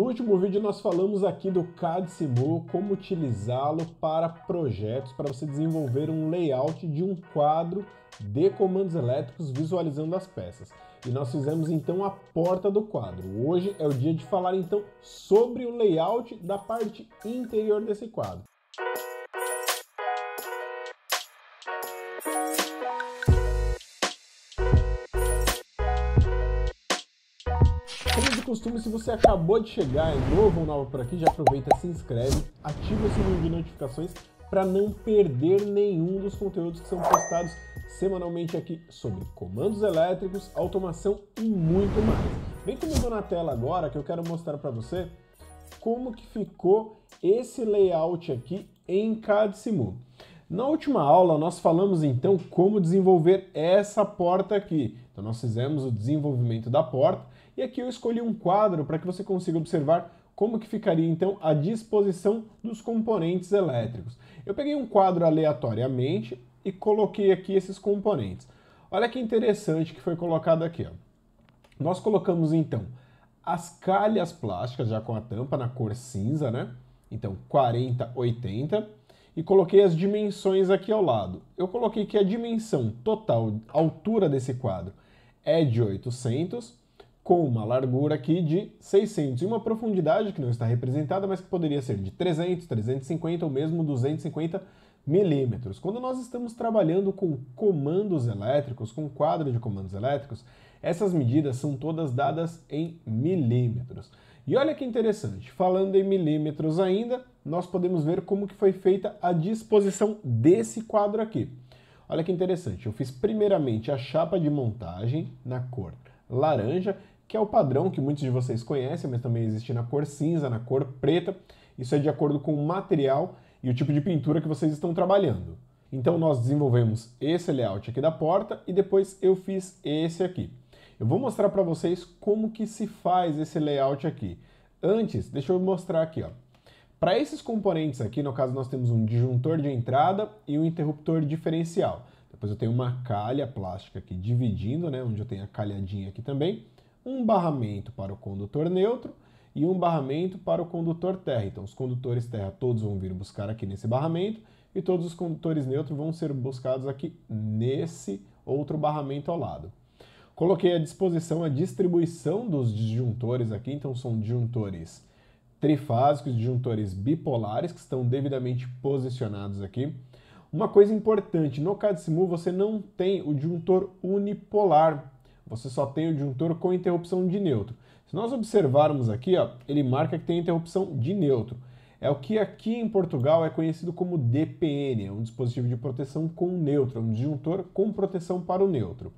No último vídeo nós falamos aqui do CAD como utilizá-lo para projetos, para você desenvolver um layout de um quadro de comandos elétricos visualizando as peças. E nós fizemos então a porta do quadro. Hoje é o dia de falar então sobre o layout da parte interior desse quadro. de costume, se você acabou de chegar, é novo ou nova por aqui, já aproveita, se inscreve, ativa o sininho de notificações para não perder nenhum dos conteúdos que são postados semanalmente aqui sobre comandos elétricos, automação e muito mais. Vem comigo na tela agora que eu quero mostrar para você como que ficou esse layout aqui em CADSIMU. Na última aula, nós falamos então como desenvolver essa porta aqui. Então, nós fizemos o desenvolvimento da porta e aqui eu escolhi um quadro para que você consiga observar como que ficaria então a disposição dos componentes elétricos. Eu peguei um quadro aleatoriamente e coloquei aqui esses componentes. Olha que interessante que foi colocado aqui. Ó. Nós colocamos então as calhas plásticas, já com a tampa na cor cinza, né? Então 40, 80. E coloquei as dimensões aqui ao lado. Eu coloquei que a dimensão total, a altura desse quadro é de 800 com uma largura aqui de 600 e uma profundidade que não está representada, mas que poderia ser de 300, 350 ou mesmo 250 milímetros. Quando nós estamos trabalhando com comandos elétricos, com quadro de comandos elétricos, essas medidas são todas dadas em milímetros. E olha que interessante, falando em milímetros ainda, nós podemos ver como que foi feita a disposição desse quadro aqui. Olha que interessante, eu fiz primeiramente a chapa de montagem na cor laranja que é o padrão que muitos de vocês conhecem, mas também existe na cor cinza, na cor preta. Isso é de acordo com o material e o tipo de pintura que vocês estão trabalhando. Então nós desenvolvemos esse layout aqui da porta e depois eu fiz esse aqui. Eu vou mostrar para vocês como que se faz esse layout aqui. Antes, deixa eu mostrar aqui, ó. Para esses componentes aqui, no caso nós temos um disjuntor de entrada e um interruptor diferencial. Depois eu tenho uma calha plástica aqui dividindo, né, onde eu tenho a calhadinha aqui também um barramento para o condutor neutro e um barramento para o condutor terra. Então, os condutores terra todos vão vir buscar aqui nesse barramento e todos os condutores neutros vão ser buscados aqui nesse outro barramento ao lado. Coloquei à disposição a distribuição dos disjuntores aqui, então são disjuntores trifásicos, disjuntores bipolares que estão devidamente posicionados aqui. Uma coisa importante, no CADSIMU você não tem o disjuntor unipolar, você só tem o disjuntor com interrupção de neutro. Se nós observarmos aqui, ó, ele marca que tem interrupção de neutro. É o que aqui em Portugal é conhecido como DPN, é um dispositivo de proteção com neutro, é um disjuntor com proteção para o neutro.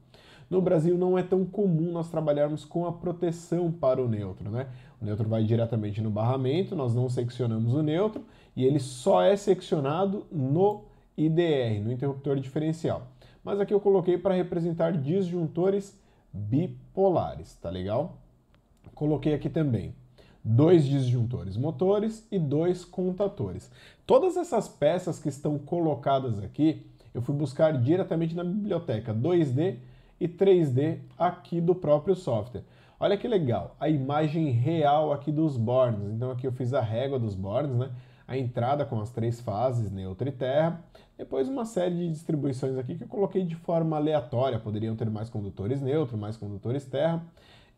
No Brasil não é tão comum nós trabalharmos com a proteção para o neutro, né? O neutro vai diretamente no barramento, nós não seccionamos o neutro e ele só é seccionado no IDR, no interruptor diferencial. Mas aqui eu coloquei para representar disjuntores bipolares, tá legal? Coloquei aqui também dois disjuntores motores e dois contadores. Todas essas peças que estão colocadas aqui, eu fui buscar diretamente na biblioteca 2D e 3D aqui do próprio software. Olha que legal, a imagem real aqui dos bornes. Então aqui eu fiz a régua dos bornes, né? A entrada com as três fases, neutro e terra. Depois uma série de distribuições aqui que eu coloquei de forma aleatória, poderiam ter mais condutores neutro, mais condutores terra.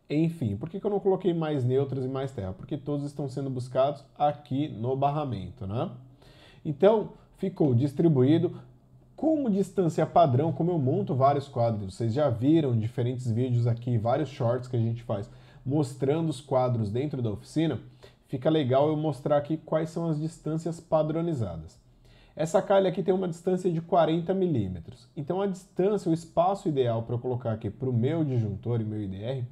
Enfim, por que, eu não coloquei mais neutros e mais terra? Porque todos estão sendo buscados aqui no barramento, né? Então, ficou distribuído como distância padrão, como eu monto vários quadros. Vocês já viram diferentes vídeos aqui, vários shorts que a gente faz mostrando os quadros dentro da oficina. Fica legal eu mostrar aqui quais são as distâncias padronizadas. Essa calha aqui tem uma distância de 40 milímetros. Então a distância, o espaço ideal para eu colocar aqui para o meu disjuntor e meu IDR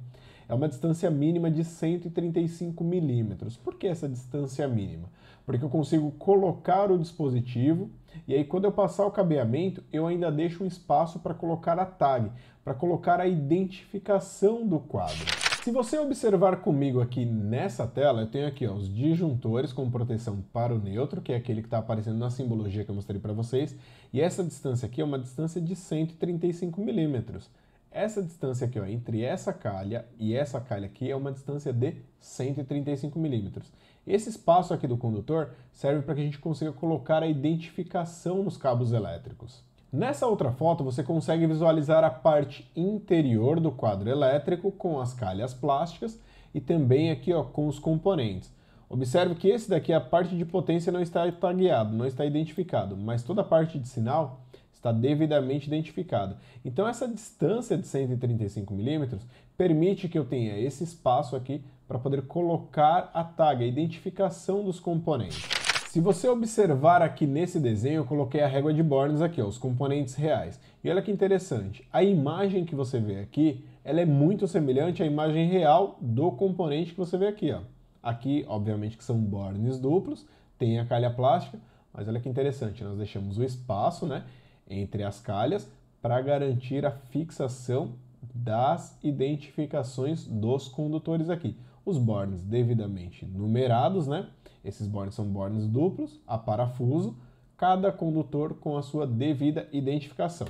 é uma distância mínima de 135 milímetros. Por que essa distância mínima? Porque eu consigo colocar o dispositivo e aí quando eu passar o cabeamento, eu ainda deixo um espaço para colocar a tag, para colocar a identificação do quadro. Se você observar comigo aqui nessa tela, eu tenho aqui ó, os disjuntores com proteção para o neutro, que é aquele que está aparecendo na simbologia que eu mostrei para vocês, e essa distância aqui é uma distância de 135 milímetros. Essa distância aqui, ó, entre essa calha e essa calha aqui, é uma distância de 135 milímetros. Esse espaço aqui do condutor serve para que a gente consiga colocar a identificação nos cabos elétricos. Nessa outra foto, você consegue visualizar a parte interior do quadro elétrico com as calhas plásticas e também aqui ó, com os componentes. Observe que esse daqui, a parte de potência não está tagueado, não está identificado, mas toda a parte de sinal está devidamente identificada. Então essa distância de 135 mm permite que eu tenha esse espaço aqui para poder colocar a tag, a identificação dos componentes. Se você observar aqui nesse desenho, eu coloquei a régua de Bornes aqui, ó, os componentes reais. E olha que interessante, a imagem que você vê aqui, ela é muito semelhante à imagem real do componente que você vê aqui. Ó. Aqui, obviamente, que são Bornes duplos, tem a calha plástica, mas olha que interessante, nós deixamos o espaço né, entre as calhas para garantir a fixação das identificações dos condutores aqui os bornes devidamente numerados, né? Esses bornes são bornes duplos, a parafuso, cada condutor com a sua devida identificação.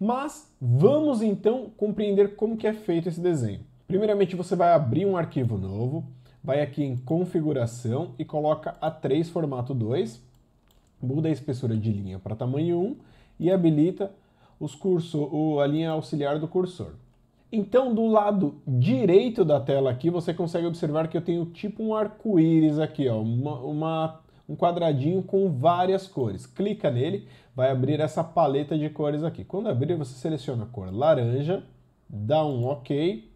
Mas vamos então compreender como que é feito esse desenho. Primeiramente você vai abrir um arquivo novo, vai aqui em configuração e coloca A3 formato 2, muda a espessura de linha para tamanho 1 e habilita os o a linha auxiliar do cursor. Então, do lado direito da tela aqui, você consegue observar que eu tenho tipo um arco-íris aqui, ó, uma, uma, um quadradinho com várias cores. Clica nele, vai abrir essa paleta de cores aqui. Quando abrir, você seleciona a cor laranja, dá um OK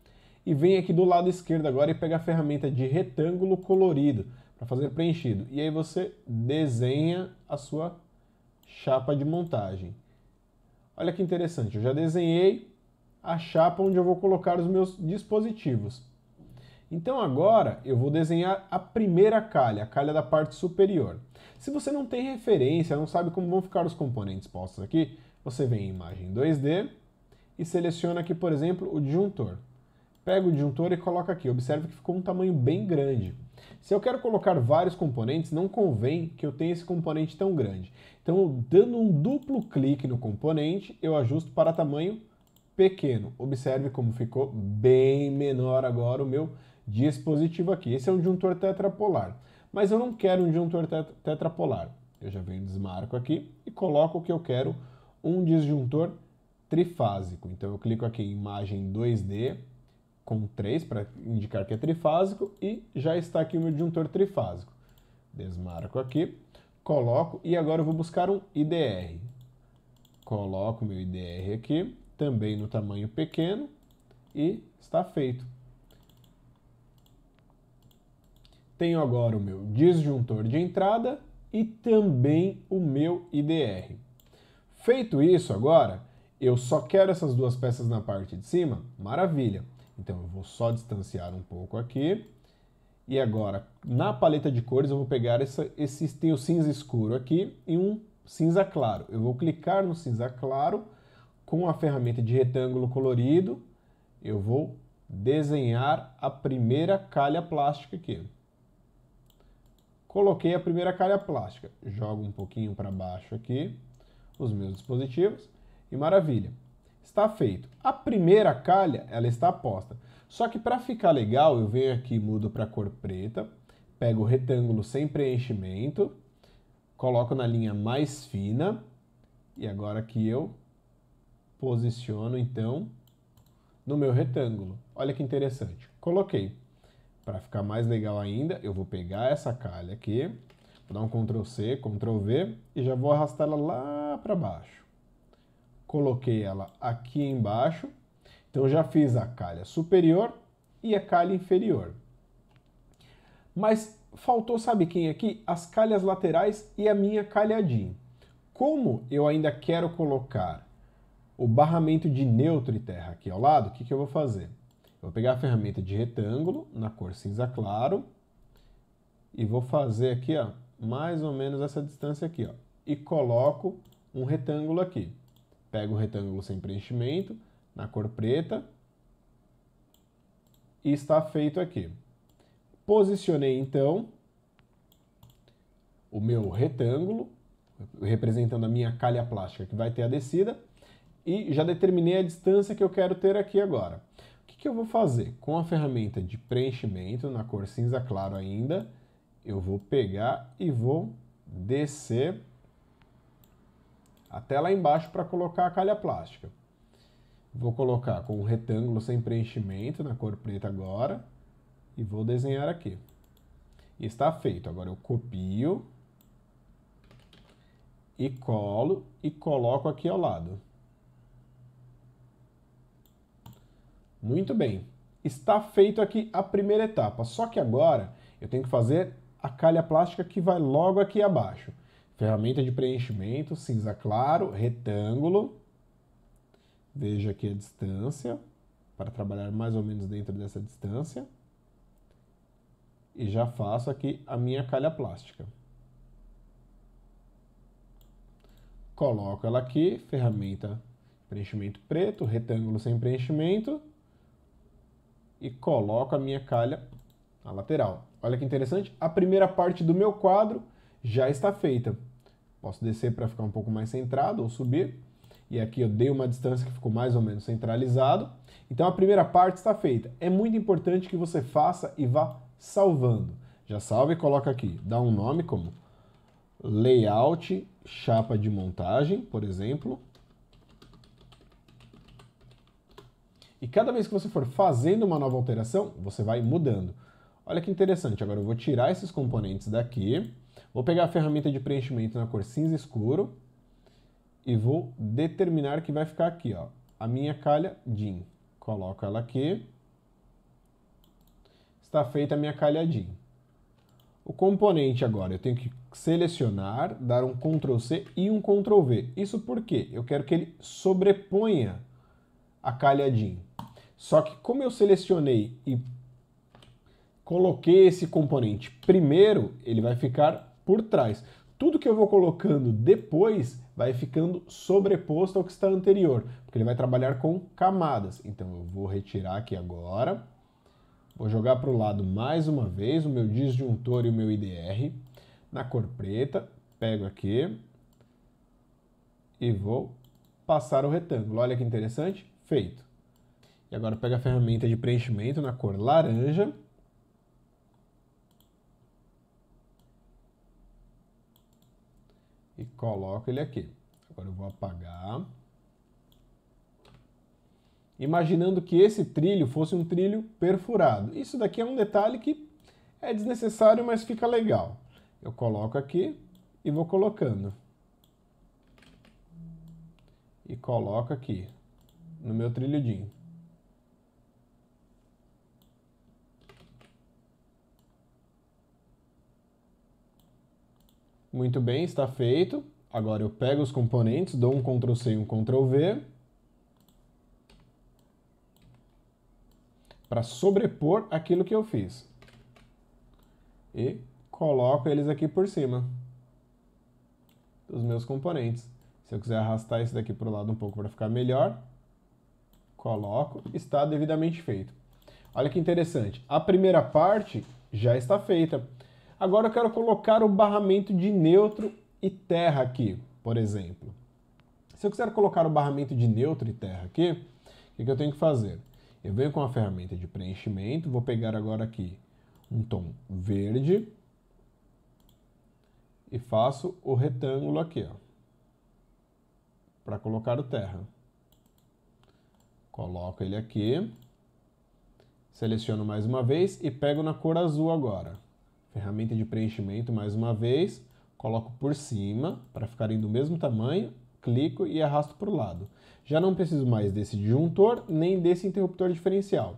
e vem aqui do lado esquerdo agora e pega a ferramenta de retângulo colorido para fazer preenchido. E aí você desenha a sua chapa de montagem. Olha que interessante, eu já desenhei, a chapa onde eu vou colocar os meus dispositivos. Então agora eu vou desenhar a primeira calha, a calha da parte superior. Se você não tem referência, não sabe como vão ficar os componentes postos aqui, você vem em imagem 2D e seleciona aqui, por exemplo, o disjuntor. Pega o disjuntor e coloca aqui. Observe que ficou um tamanho bem grande. Se eu quero colocar vários componentes, não convém que eu tenha esse componente tão grande. Então, dando um duplo clique no componente, eu ajusto para tamanho pequeno. Observe como ficou bem menor agora o meu dispositivo aqui. Esse é um disjuntor tetrapolar, mas eu não quero um disjuntor tetrapolar. Eu já venho, desmarco aqui e coloco o que eu quero, um disjuntor trifásico. Então eu clico aqui em imagem 2D com 3 para indicar que é trifásico e já está aqui o meu disjuntor trifásico. Desmarco aqui, coloco e agora eu vou buscar um IDR. Coloco meu IDR aqui também no tamanho pequeno e está feito. Tenho agora o meu disjuntor de entrada e também o meu IDR. Feito isso agora, eu só quero essas duas peças na parte de cima? Maravilha! Então eu vou só distanciar um pouco aqui. E agora, na paleta de cores, eu vou pegar essa, esse tem o cinza escuro aqui e um cinza claro. Eu vou clicar no cinza claro com a ferramenta de retângulo colorido, eu vou desenhar a primeira calha plástica aqui. Coloquei a primeira calha plástica, jogo um pouquinho para baixo aqui os meus dispositivos e maravilha, está feito. A primeira calha, ela está posta. Só que para ficar legal, eu venho aqui, mudo para cor preta, pego o retângulo sem preenchimento, coloco na linha mais fina e agora que eu Posiciono, então, no meu retângulo. Olha que interessante. Coloquei. Para ficar mais legal ainda, eu vou pegar essa calha aqui, vou dar um Ctrl C, Ctrl V e já vou arrastar ela lá para baixo. Coloquei ela aqui embaixo. Então já fiz a calha superior e a calha inferior. Mas faltou, sabe quem aqui? As calhas laterais e a minha calhadinha. Como eu ainda quero colocar o barramento de neutro e terra aqui ao lado, o que, que eu vou fazer? Eu vou pegar a ferramenta de retângulo, na cor cinza claro, e vou fazer aqui, ó, mais ou menos essa distância aqui, ó, e coloco um retângulo aqui. Pego o retângulo sem preenchimento, na cor preta, e está feito aqui. Posicionei, então, o meu retângulo, representando a minha calha plástica que vai ter a descida, e já determinei a distância que eu quero ter aqui agora. O que, que eu vou fazer? Com a ferramenta de preenchimento, na cor cinza claro ainda, eu vou pegar e vou descer até lá embaixo para colocar a calha plástica. Vou colocar com um retângulo sem preenchimento na cor preta agora e vou desenhar aqui. E está feito. Agora eu copio e colo e coloco aqui ao lado. Muito bem. Está feito aqui a primeira etapa, só que agora eu tenho que fazer a calha plástica que vai logo aqui abaixo. Ferramenta de preenchimento, cinza claro, retângulo. Veja aqui a distância, para trabalhar mais ou menos dentro dessa distância. E já faço aqui a minha calha plástica. Coloco ela aqui, ferramenta preenchimento preto, retângulo sem preenchimento e coloco a minha calha na lateral. Olha que interessante, a primeira parte do meu quadro já está feita. Posso descer para ficar um pouco mais centrado ou subir. E aqui eu dei uma distância que ficou mais ou menos centralizado. Então a primeira parte está feita. É muito importante que você faça e vá salvando. Já salva e coloca aqui. Dá um nome como layout chapa de montagem, por exemplo. E cada vez que você for fazendo uma nova alteração, você vai mudando. Olha que interessante, agora eu vou tirar esses componentes daqui, vou pegar a ferramenta de preenchimento na cor cinza escuro e vou determinar que vai ficar aqui, ó, a minha calha DIN. Coloco ela aqui, está feita a minha calha DIN. O componente agora eu tenho que selecionar, dar um Ctrl C e um Ctrl V. Isso porque eu quero que ele sobreponha a calha DIN. Só que como eu selecionei e coloquei esse componente primeiro, ele vai ficar por trás. Tudo que eu vou colocando depois vai ficando sobreposto ao que está anterior, porque ele vai trabalhar com camadas. Então eu vou retirar aqui agora, vou jogar para o lado mais uma vez o meu disjuntor e o meu IDR na cor preta, pego aqui e vou passar o retângulo. Olha que interessante, feito agora pega a ferramenta de preenchimento na cor laranja. E coloco ele aqui. Agora eu vou apagar. Imaginando que esse trilho fosse um trilho perfurado. Isso daqui é um detalhe que é desnecessário, mas fica legal. Eu coloco aqui e vou colocando. E coloco aqui no meu trilhodinho. Muito bem, está feito. Agora eu pego os componentes, dou um Ctrl+C e um Ctrl+V para sobrepor aquilo que eu fiz. E coloco eles aqui por cima dos meus componentes. Se eu quiser arrastar esse daqui para o lado um pouco para ficar melhor, coloco, está devidamente feito. Olha que interessante, a primeira parte já está feita. Agora eu quero colocar o barramento de neutro e terra aqui, por exemplo. Se eu quiser colocar o barramento de neutro e terra aqui, o que, eu tenho que fazer? Eu venho com a ferramenta de preenchimento, vou pegar agora aqui um tom verde e faço o retângulo aqui, ó, para colocar o terra. Coloco ele aqui, seleciono mais uma vez e pego na cor azul agora ferramenta de preenchimento mais uma vez, coloco por cima para ficarem do mesmo tamanho, clico e arrasto para o lado. Já não preciso mais desse disjuntor nem desse interruptor diferencial.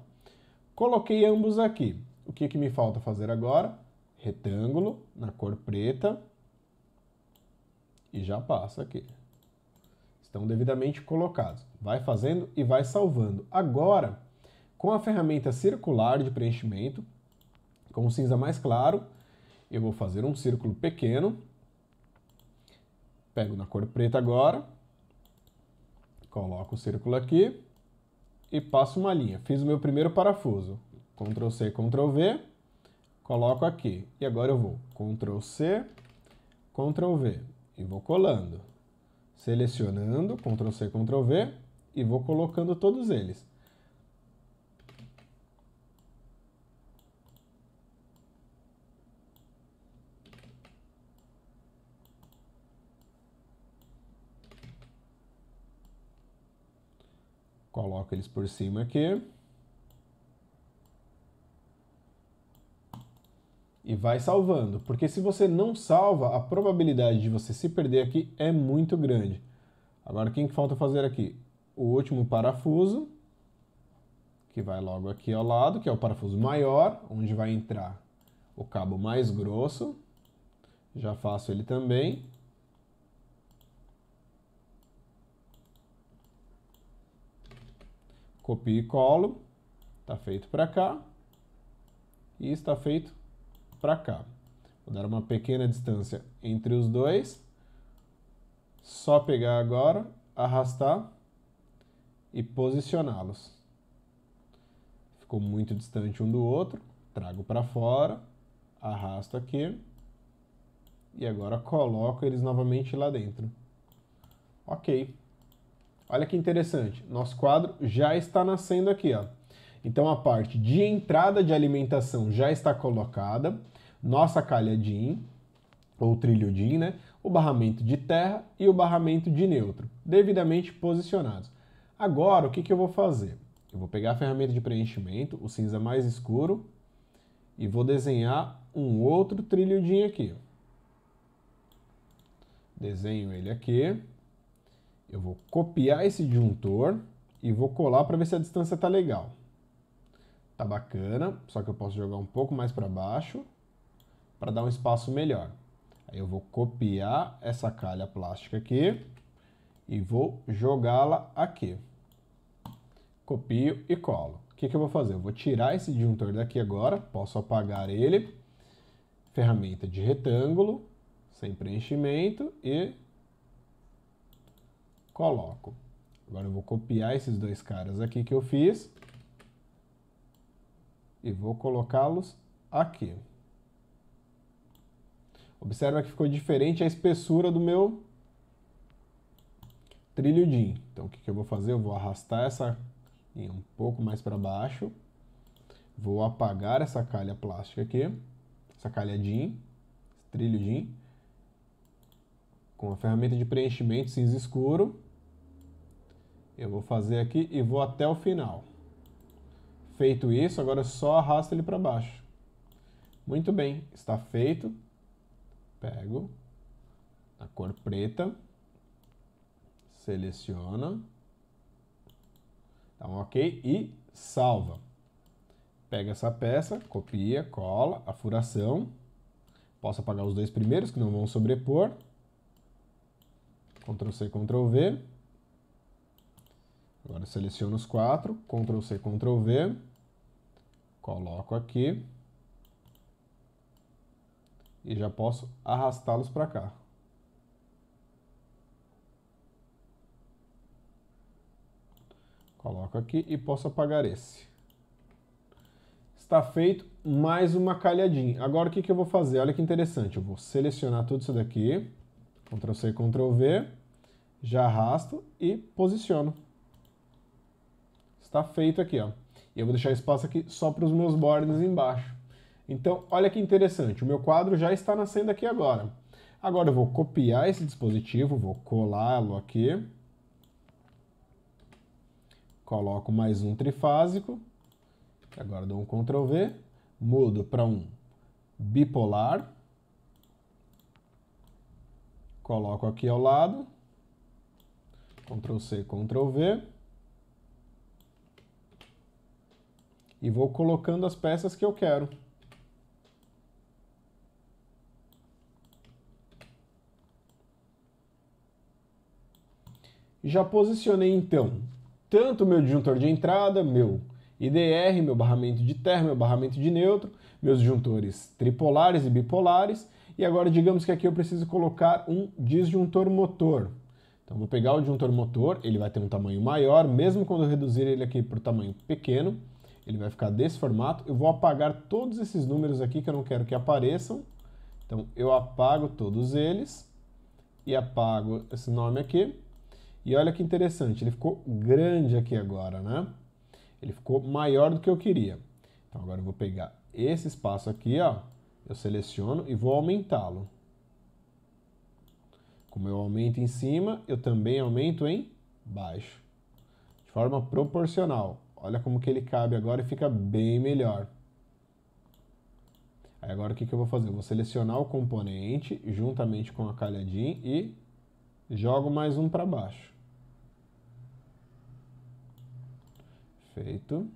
Coloquei ambos aqui. O que, que me falta fazer agora? Retângulo na cor preta e já passa aqui. Estão devidamente colocados. Vai fazendo e vai salvando. Agora, com a ferramenta circular de preenchimento, com um cinza mais claro, eu vou fazer um círculo pequeno, pego na cor preta agora, coloco o círculo aqui e passo uma linha. Fiz o meu primeiro parafuso, Ctrl C, Ctrl V, coloco aqui. E agora eu vou Ctrl C, Ctrl V e vou colando, selecionando, Ctrl C, Ctrl V e vou colocando todos eles. Coloco eles por cima aqui. E vai salvando, porque se você não salva, a probabilidade de você se perder aqui é muito grande. Agora, quem que falta fazer aqui? O último parafuso, que vai logo aqui ao lado, que é o parafuso maior, onde vai entrar o cabo mais grosso. Já faço ele também. Copio e colo. Está feito para cá. E está feito para cá. Vou dar uma pequena distância entre os dois. Só pegar agora, arrastar e posicioná-los. Ficou muito distante um do outro. Trago para fora, arrasto aqui. E agora coloco eles novamente lá dentro. Ok. Olha que interessante, nosso quadro já está nascendo aqui, ó. Então a parte de entrada de alimentação já está colocada, nossa calha DIN, ou trilho DIN, né? O barramento de terra e o barramento de neutro, devidamente posicionados. Agora, o que, que eu vou fazer? Eu vou pegar a ferramenta de preenchimento, o cinza mais escuro, e vou desenhar um outro trilho in aqui. Desenho ele aqui. Eu vou copiar esse disjuntor e vou colar para ver se a distância está legal. Tá bacana, só que eu posso jogar um pouco mais para baixo para dar um espaço melhor. Aí eu vou copiar essa calha plástica aqui e vou jogá-la aqui. Copio e colo. O que, que eu vou fazer? Eu vou tirar esse disjuntor daqui agora, posso apagar ele. Ferramenta de retângulo, sem preenchimento e coloco. Agora eu vou copiar esses dois caras aqui que eu fiz e vou colocá-los aqui. Observa que ficou diferente a espessura do meu trilho DIN. Então o que, que eu vou fazer? Eu vou arrastar essa linha um pouco mais para baixo. Vou apagar essa calha plástica aqui, essa calha DIN, trilho DIN, com a ferramenta de preenchimento cinza escuro eu vou fazer aqui e vou até o final. Feito isso, agora é só arrasto ele para baixo. Muito bem, está feito. Pego a cor preta, seleciona, dá tá um OK e salva. Pega essa peça, copia, cola, a furação. Posso apagar os dois primeiros que não vão sobrepor. Ctrl C, Ctrl V. Agora seleciono os quatro, Ctrl C, Ctrl V, coloco aqui e já posso arrastá-los para cá. Coloco aqui e posso apagar esse. Está feito mais uma calhadinha. Agora o que, que eu vou fazer? Olha que interessante. Eu vou selecionar tudo isso daqui. Ctrl C, Ctrl V. Já arrasto e posiciono. Está feito aqui, ó. E eu vou deixar espaço aqui só para os meus bordes embaixo. Então, olha que interessante, o meu quadro já está nascendo aqui agora. Agora eu vou copiar esse dispositivo, vou colá-lo aqui. Coloco mais um trifásico. Agora dou um Ctrl V, mudo para um bipolar. Coloco aqui ao lado. Ctrl C, Ctrl V. e vou colocando as peças que eu quero. Já posicionei então tanto meu disjuntor de entrada, meu IDR, meu barramento de terra, meu barramento de neutro, meus disjuntores tripolares e bipolares, e agora digamos que aqui eu preciso colocar um disjuntor motor. Então vou pegar o disjuntor motor, ele vai ter um tamanho maior, mesmo quando eu reduzir ele aqui para o tamanho pequeno ele vai ficar desse formato. Eu vou apagar todos esses números aqui que eu não quero que apareçam. Então, eu apago todos eles e apago esse nome aqui. E olha que interessante, ele ficou grande aqui agora, né? Ele ficou maior do que eu queria. Então, agora eu vou pegar esse espaço aqui, ó. Eu seleciono e vou aumentá-lo. Como eu aumento em cima, eu também aumento em baixo. De forma proporcional. Olha como que ele cabe agora e fica bem melhor. Aí agora o que, que eu vou fazer? Eu vou selecionar o componente juntamente com a calhadinha e jogo mais um para baixo. Feito.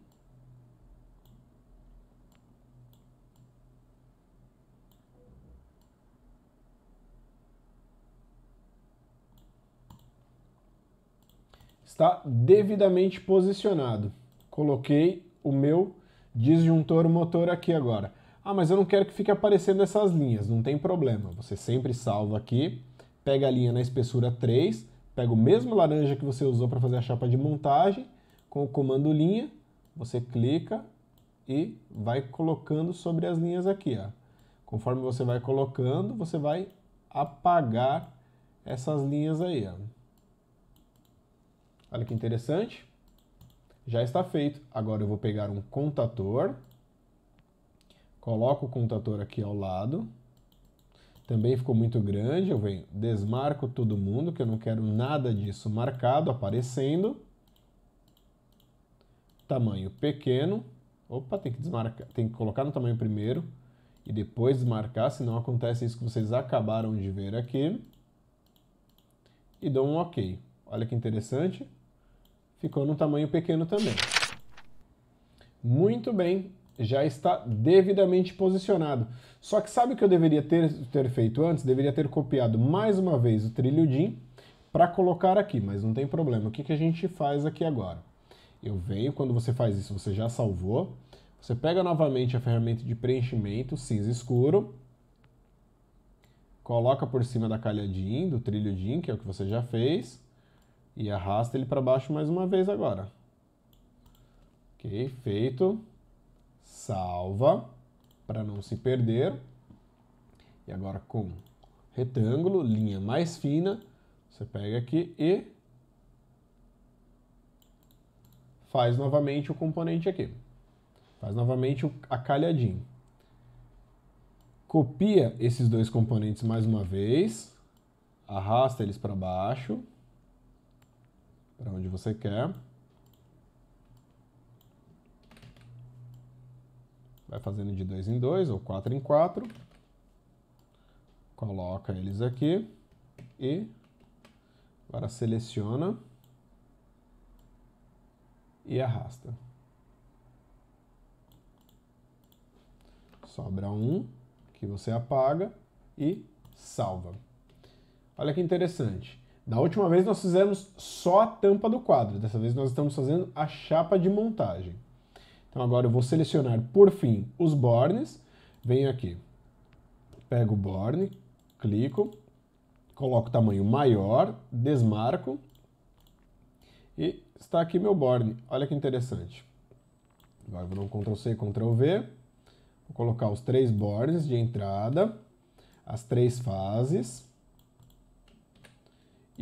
Está devidamente posicionado coloquei o meu disjuntor motor aqui agora. Ah, mas eu não quero que fique aparecendo essas linhas, não tem problema. Você sempre salva aqui, pega a linha na espessura 3, pega o mesmo laranja que você usou para fazer a chapa de montagem, com o comando linha, você clica e vai colocando sobre as linhas aqui. Ó. Conforme você vai colocando, você vai apagar essas linhas aí. Ó. Olha que interessante já está feito. Agora eu vou pegar um contator, coloco o contator aqui ao lado. Também ficou muito grande, eu venho, desmarco todo mundo, que eu não quero nada disso marcado, aparecendo. Tamanho pequeno. Opa, tem que desmarcar, tem que colocar no tamanho primeiro e depois desmarcar, senão acontece isso que vocês acabaram de ver aqui. E dou um OK. Olha que interessante ficou num tamanho pequeno também. Muito bem, já está devidamente posicionado. Só que sabe o que eu deveria ter, ter feito antes? Deveria ter copiado mais uma vez o trilho DIN para colocar aqui, mas não tem problema. O que, que a gente faz aqui agora? Eu venho, quando você faz isso, você já salvou. Você pega novamente a ferramenta de preenchimento, cinza escuro, coloca por cima da calha DIN, do trilho DIN, que é o que você já fez, e arrasta ele para baixo mais uma vez agora. Ok, feito. Salva, para não se perder. E agora com retângulo, linha mais fina, você pega aqui e faz novamente o componente aqui. Faz novamente a calhadinho. Copia esses dois componentes mais uma vez, arrasta eles para baixo, para onde você quer. Vai fazendo de 2 em 2 ou 4 em 4. Coloca eles aqui e agora seleciona e arrasta. Sobra um que você apaga e salva. Olha que interessante. Da última vez nós fizemos só a tampa do quadro, dessa vez nós estamos fazendo a chapa de montagem. Então agora eu vou selecionar por fim os bornes, venho aqui, pego o borne, clico, coloco o tamanho maior, desmarco e está aqui meu borne. Olha que interessante. Agora vou dar um Ctrl C, Ctrl V, vou colocar os três bornes de entrada, as três fases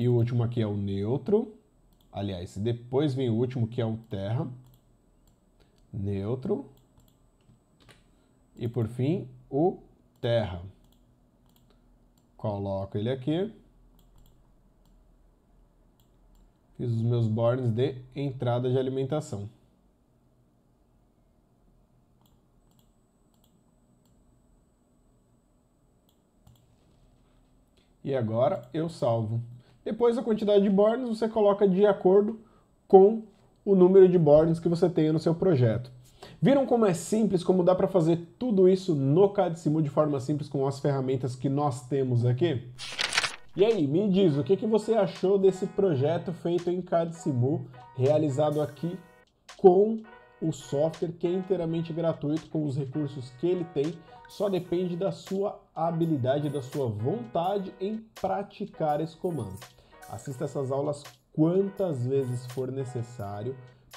e o último aqui é o neutro. Aliás, depois vem o último que é o terra. Neutro. E por fim, o terra. Coloco ele aqui. Fiz os meus bornes de entrada de alimentação. E agora eu salvo. Depois a quantidade de bornes você coloca de acordo com o número de bornes que você tenha no seu projeto. Viram como é simples, como dá para fazer tudo isso no CADSIMU de forma simples com as ferramentas que nós temos aqui? E aí, me diz, o que, que você achou desse projeto feito em CADSIMU, realizado aqui com o software que é inteiramente gratuito com os recursos que ele tem, só depende da sua habilidade, da sua vontade em praticar esse comando. Assista essas aulas quantas vezes for necessário,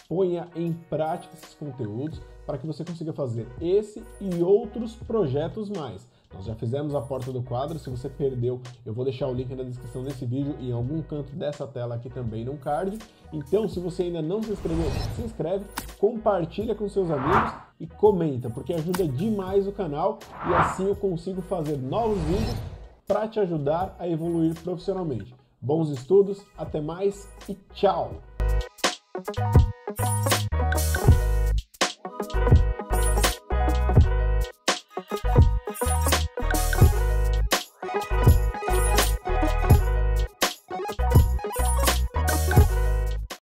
ponha em prática esses conteúdos para que você consiga fazer esse e outros projetos mais. Nós já fizemos a porta do quadro, se você perdeu, eu vou deixar o link na descrição desse vídeo e em algum canto dessa tela aqui também no card. Então, se você ainda não se inscreveu, se inscreve, compartilha com seus amigos e comenta, porque ajuda demais o canal e assim eu consigo fazer novos vídeos para te ajudar a evoluir profissionalmente. Bons estudos, até mais e tchau!